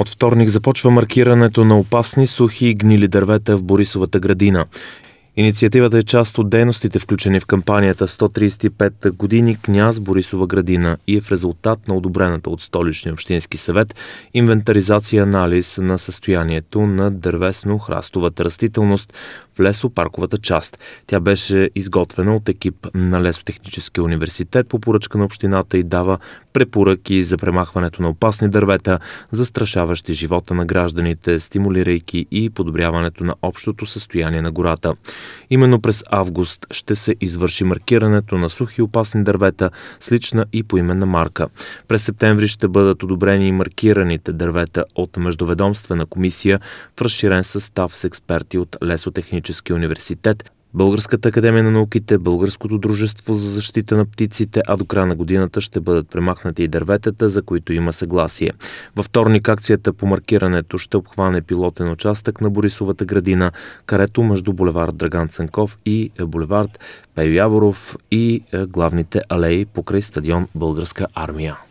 От вторник започва маркирането на опасни, сухи и гнили дървета в Борисовата градина. Инициативата е част от дейностите, включени в кампанията 135 години княз Борисова градина и е в резултат на одобрената от столичния общински съвет инвентаризация анализ на състоянието на дървесно-храстовата растителност в лесопарковата част. Тя беше изготвена от екип на Лесотехническия университет по поръчка на общината и дава препоръки за премахването на опасни дървета, застрашаващи живота на гражданите, стимулирайки и подобряването на общото състояние на гората. Именно през август ще се извърши маркирането на сухи и опасни дървета с лична и поименна марка. През септември ще бъдат одобрени и маркираните дървета от Междуведомствена комисия в разширен състав с експерти от Лесотехническия университет, Българската академия на науките, Българското дружество за защита на птиците, а до края на годината ще бъдат премахнати и дърветата, за които има съгласие. Във вторник акцията по маркирането ще обхване пилотен участък на Борисовата градина, карето между булевард Драган Цанков и е, булевард Пейо Яворов и е, главните алеи покрай стадион Българска армия.